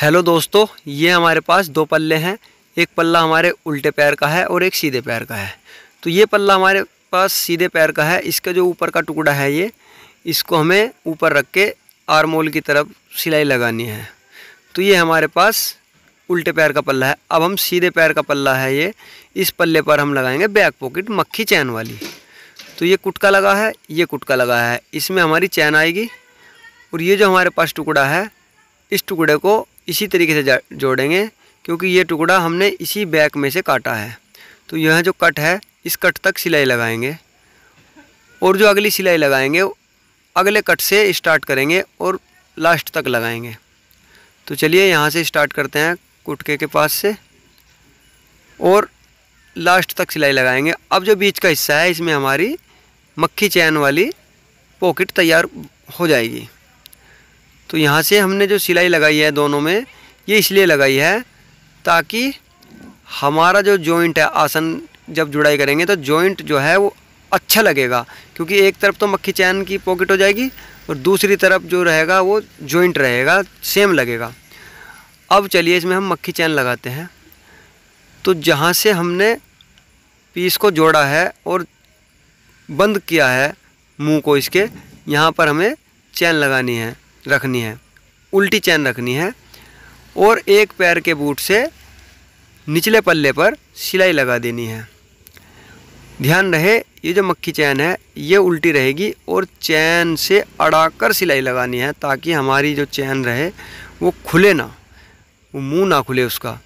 hello दोस्तों ये हमारे पास दो पल्ले हैं एक पल्ला हमारे उल्टे पैर का है और एक सीधे पैर का है तो ये पल्ला हमारे पास सीधे पैर का है इसका जो ऊपर का टुकड़ा है ये इसको हमें ऊपर रख के आरमोल की तरफ सिलाई लगानी है तो ये हमारे पास उल्टे पैर का पल्ला है अब हम सीधे पैर का पल्ला है ये इस पल्ले पर हम लगाएंगे बैक पॉकेट मक्खी चैन वाली तो ये कुटका लगा है ये कुटका लगा है इसमें हमारी चैन आएगी और ये जो हमारे पास टुकड़ा है इस टुकड़े को इसी तरीके से जोड़ेंगे क्योंकि ये टुकड़ा हमने इसी बैक में से काटा है तो यह जो कट है इस कट तक सिलाई लगाएंगे और जो अगली सिलाई लगाएंगे अगले कट से स्टार्ट करेंगे और लास्ट तक लगाएंगे तो चलिए यहाँ से स्टार्ट करते हैं कुटके के पास से और लास्ट तक सिलाई लगाएंगे अब जो बीच का हिस्सा है इसमें हमारी मक्खी चैन वाली पॉकेट तैयार हो जाएगी तो यहाँ से हमने जो सिलाई लगाई है दोनों में ये इसलिए लगाई है ताकि हमारा जो जॉइंट है आसन जब जुड़ाई करेंगे तो जॉइंट जो है वो अच्छा लगेगा क्योंकि एक तरफ तो मक्खी चैन की पॉकेट हो जाएगी और दूसरी तरफ जो रहेगा वो जॉइंट रहेगा सेम लगेगा अब चलिए इसमें हम मक्खी चैन लगाते हैं तो जहाँ से हमने पीस को जोड़ा है और बंद किया है मुंह को इसके यहाँ पर हमें चैन लगानी है रखनी है उल्टी चैन रखनी है और एक पैर के बूट से निचले पल्ले पर सिलाई लगा देनी है ध्यान रहे ये जो मक्खी चैन है ये उल्टी रहेगी और चैन से अड़ा कर सिलाई लगानी है ताकि हमारी जो चैन रहे वो खुले ना वो मुँह ना खुले उसका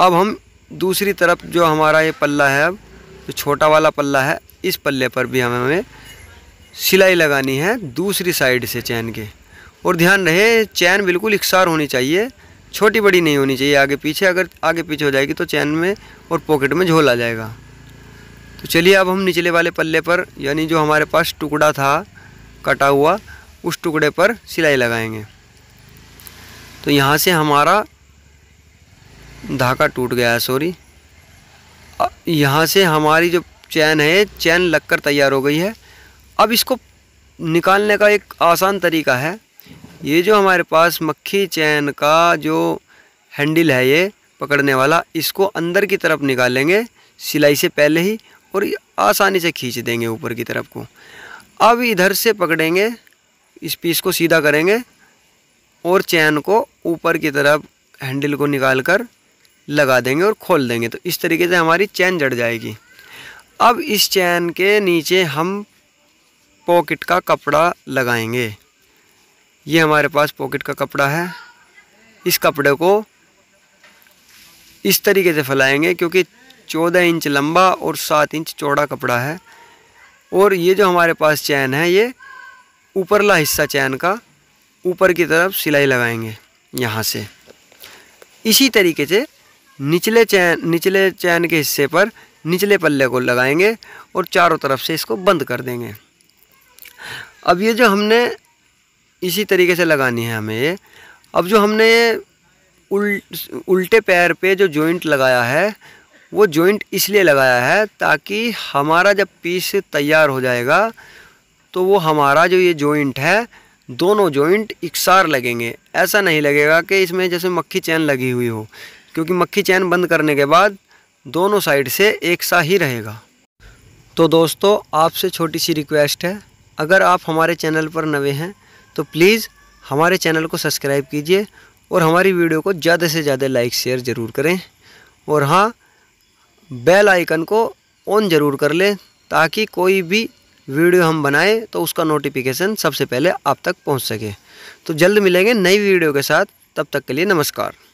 अब हम दूसरी तरफ जो हमारा ये पल्ला है अब जो छोटा वाला पल्ला है इस पल्ले पर भी हमें सिलाई लगानी है दूसरी साइड से चैन के और ध्यान रहे चैन बिल्कुल इकसार होनी चाहिए छोटी बड़ी नहीं होनी चाहिए आगे पीछे अगर आगे पीछे हो जाएगी तो चैन में और पॉकेट में झोल आ जाएगा तो चलिए अब हम निचले वाले पल्ले पर यानी जो हमारे पास टुकड़ा था कटा हुआ उस टुकड़े पर सिलाई लगाएंगे तो यहाँ से हमारा धागा टूट गया है सॉरी यहाँ से हमारी जो चैन है चैन लगकर तैयार हो गई है अब इसको निकालने का एक आसान तरीका है ये जो हमारे पास मक्खी चैन का जो हैंडल है ये पकड़ने वाला इसको अंदर की तरफ निकालेंगे सिलाई से पहले ही और आसानी से खींच देंगे ऊपर की तरफ को अब इधर से पकड़ेंगे इस पीस को सीधा करेंगे और चैन को ऊपर की तरफ हैंडल को निकाल कर लगा देंगे और खोल देंगे तो इस तरीके से हमारी चैन जड़ जाएगी अब इस चैन के नीचे हम पॉकेट का कपड़ा लगाएंगे ये हमारे पास पॉकेट का कपड़ा है इस कपड़े को इस तरीके से फैलाएंगे क्योंकि चौदह इंच लंबा और सात इंच चौड़ा कपड़ा है और ये जो हमारे पास चैन है ये ऊपरला हिस्सा चैन का ऊपर की तरफ सिलाई लगाएंगे यहाँ से इसी तरीके से निचले चैन निचले चैन के हिस्से पर निचले पल्ले को लगाएंगे और चारों तरफ से इसको बंद कर देंगे अब ये जो हमने इसी तरीके से लगानी है हमें ये अब जो हमने उल उल्टे पैर पे जो जॉइंट लगाया है वो जॉइंट इसलिए लगाया है ताकि हमारा जब पीस तैयार हो जाएगा तो वो हमारा जो ये जॉइंट है दोनों जॉइंट इकसार लगेंगे ऐसा नहीं लगेगा कि इसमें जैसे मक्खी चैन लगी हुई हो क्योंकि मक्खी चैन बंद करने के बाद दोनों साइड से एक सा ही रहेगा तो दोस्तों आपसे छोटी सी रिक्वेस्ट है अगर आप हमारे चैनल पर नवे हैं तो प्लीज़ हमारे चैनल को सब्सक्राइब कीजिए और हमारी वीडियो को ज़्यादा से ज़्यादा लाइक शेयर ज़रूर करें और हाँ बेल आइकन को ऑन ज़रूर कर लें ताकि कोई भी वीडियो हम बनाएं तो उसका नोटिफिकेशन सबसे पहले आप तक पहुंच सके तो जल्द मिलेंगे नई वीडियो के साथ तब तक के लिए नमस्कार